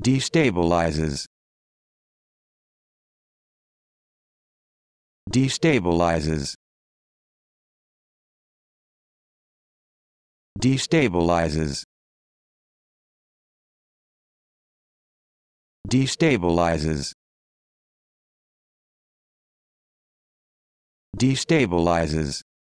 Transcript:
destabilizes destabilizes destabilizes destabilizes destabilizes